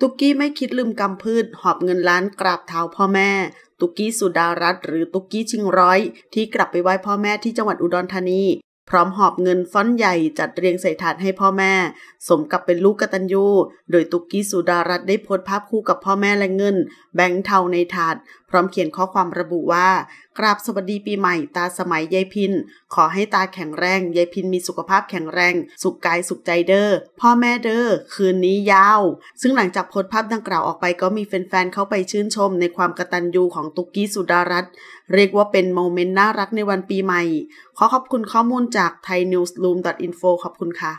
ตุกกี้ไม่คิดลืมกำพืช หอบเงินล้านกราบเท้าพ่อแม่ ตุกกี้สุดารัตหรือตุกกี้ชิงร้อยที่กลับไปไหว้พ่อแม่ที่จังหวัดอุดรธานีพร้อมหอบเงินฟ้อนใหญ่จัดเรียงใส่ถาดให้พ่อแม่ สมกับเป็นลูกกตัญญูโดยตุกกี้สุดารัตได้โพสภาพคู่กับพ่อแม่และเงิน แบงค์เทาในถาดพร้อมเขียนข้อความระบุว่า กราบสวัสดีปีใหม่ตาสมัยยายพิน ขอให้ตาแข็งแรงยายพินมีสุขภาพแข็งแรง สุขกายสุขใจเด้อพ่อแม่เด้อคืนนี้ยาว ซึ่งหลังจากโพสภาพดังกล่าวออกไปก็มีแฟนๆเข้าไปชื่นชม ในความกตัญญูของตุกกี้สุดารัตเรียกว่าเป็นโมเมนต์น่ารักในวันปีใหม่ ขอขอบคุณข้อมูลจากจาก thaiNewsroom.info ขอบคุณค่ะ